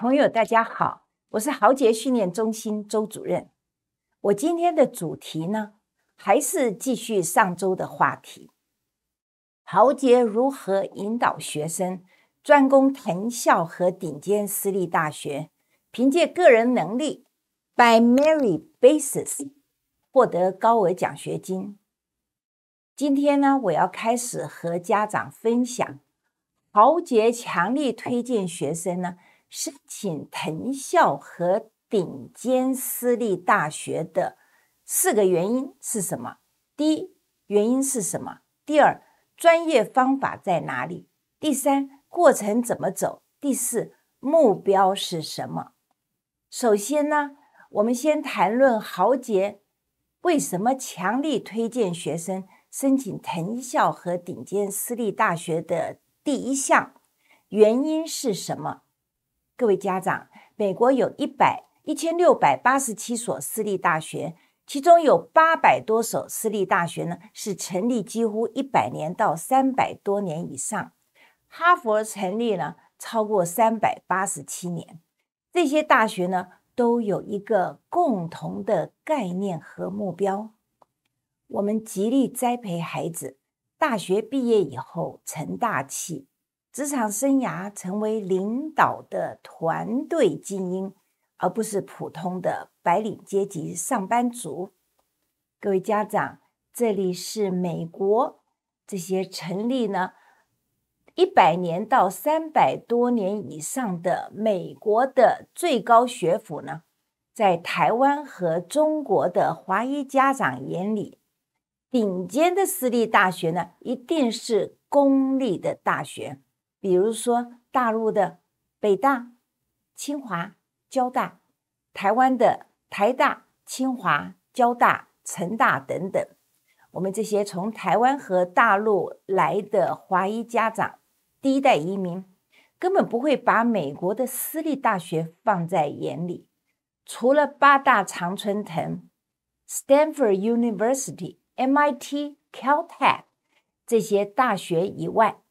朋友，大家好，我是豪杰训练中心周主任。我今天的主题呢，还是继续上周的话题。豪杰如何引导学生专攻藤校和顶尖私立大学，凭借个人能力，by merit basis，获得高额奖学金。今天呢，我要开始和家长分享豪杰强力推荐学生呢。申请藤校和顶尖私立大学的四个原因是什么？第一原因是什么？第二专业方法在哪里？第三过程怎么走？第四目标是什么？首先呢，我们先谈论豪杰为什么强力推荐学生申请藤校和顶尖私立大学的第一项原因是什么？各位家长，美国有一百一千六百八十七所私立大学，其中有八百多所私立大学呢是成立几乎一百年到三百多年以上。哈佛成立呢超过三百八十七年。这些大学呢都有一个共同的概念和目标：我们极力栽培孩子，大学毕业以后成大器。职场生涯成为领导的团队精英，而不是普通的白领阶级上班族。各位家长，这里是美国这些成立呢一百年到三百多年以上的美国的最高学府呢，在台湾和中国的华裔家长眼里，顶尖的私立大学呢一定是公立的大学。比如说，大陆的北大、清华、交大，台湾的台大、清华、交大、成大等等，我们这些从台湾和大陆来的华裔家长，第一代移民，根本不会把美国的私立大学放在眼里，除了八大常春藤，Stanford University、MIT、Caltech 这些大学以外，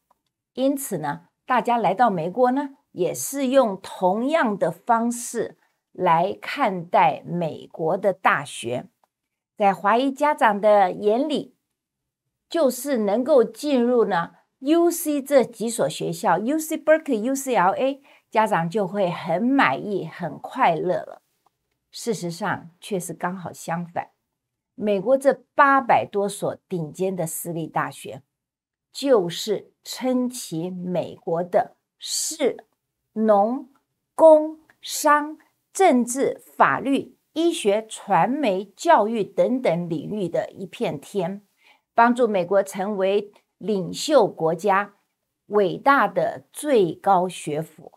因此呢。大家来到美国呢，也是用同样的方式来看待美国的大学。在华裔家长的眼里，就是能够进入呢 UC 这几所学校，UC Berkeley、UCLA，家长就会很满意、很快乐了。事实上，却是刚好相反。美国这八百多所顶尖的私立大学。就是撑起美国的士、农、工、商、政治、法律、医学、传媒、教育等等领域的一片天，帮助美国成为领袖国家、伟大的最高学府。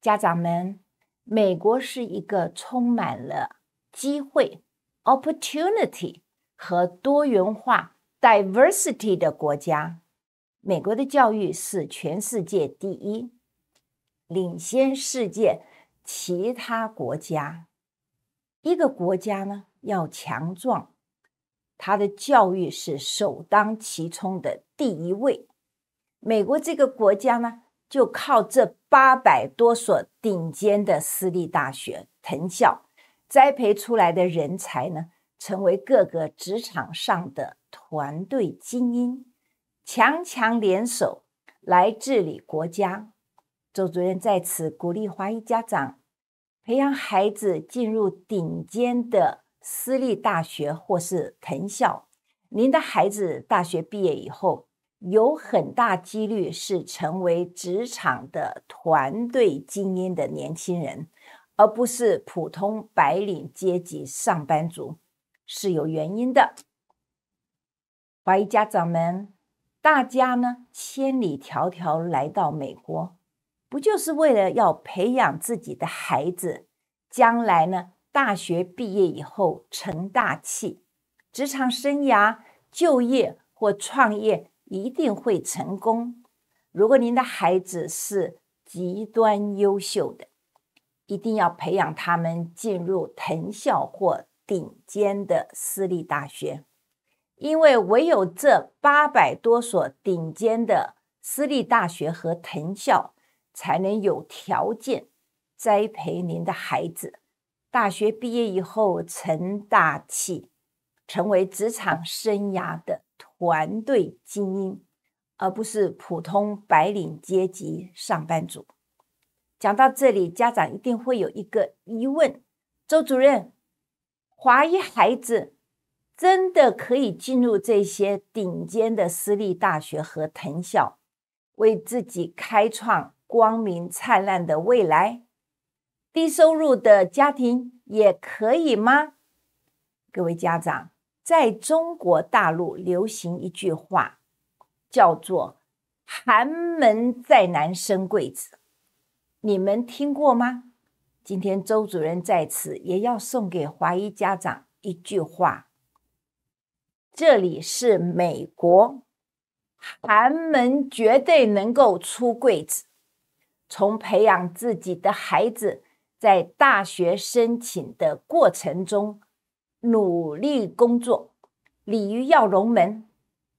家长们，美国是一个充满了机会 （opportunity） 和多元化 （diversity） 的国家。美国的教育是全世界第一，领先世界其他国家。一个国家呢要强壮，它的教育是首当其冲的第一位。美国这个国家呢，就靠这八百多所顶尖的私立大学、藤校，栽培出来的人才呢，成为各个职场上的团队精英。强强联手来治理国家。周主任在此鼓励华裔家长培养孩子进入顶尖的私立大学或是藤校。您的孩子大学毕业以后，有很大几率是成为职场的团队精英的年轻人，而不是普通白领阶级上班族，是有原因的。华裔家长们。大家呢千里迢迢来到美国，不就是为了要培养自己的孩子，将来呢大学毕业以后成大器，职场生涯、就业或创业一定会成功。如果您的孩子是极端优秀的，一定要培养他们进入藤校或顶尖的私立大学。因为唯有这八百多所顶尖的私立大学和藤校，才能有条件栽培您的孩子。大学毕业以后成大器，成为职场生涯的团队精英，而不是普通白领阶级上班族。讲到这里，家长一定会有一个疑问：周主任，华裔孩子。真的可以进入这些顶尖的私立大学和藤校，为自己开创光明灿烂的未来。低收入的家庭也可以吗？各位家长，在中国大陆流行一句话，叫做“寒门再难生贵子”，你们听过吗？今天周主任在此也要送给华裔家长一句话。这里是美国，寒门绝对能够出贵子。从培养自己的孩子，在大学申请的过程中努力工作，鲤鱼跃龙门，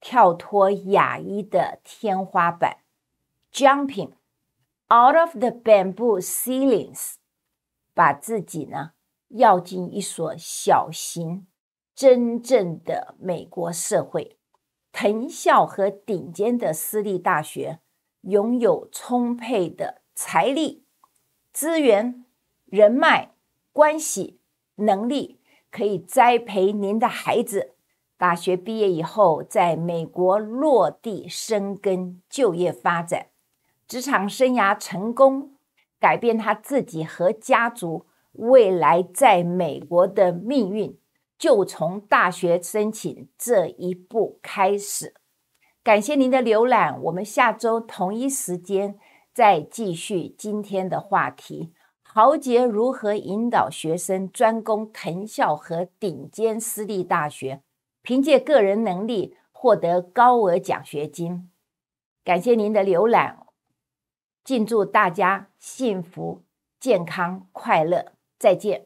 跳脱亚裔的天花板，jumping out of the bamboo ceilings，把自己呢要进一所小型。真正的美国社会，藤校和顶尖的私立大学拥有充沛的财力、资源、人脉关系能力，可以栽培您的孩子。大学毕业以后，在美国落地生根、就业发展、职场生涯成功，改变他自己和家族未来在美国的命运。就从大学申请这一步开始。感谢您的浏览，我们下周同一时间再继续今天的话题。豪杰如何引导学生专攻藤校和顶尖私立大学，凭借个人能力获得高额奖学金？感谢您的浏览，敬祝大家幸福、健康、快乐，再见。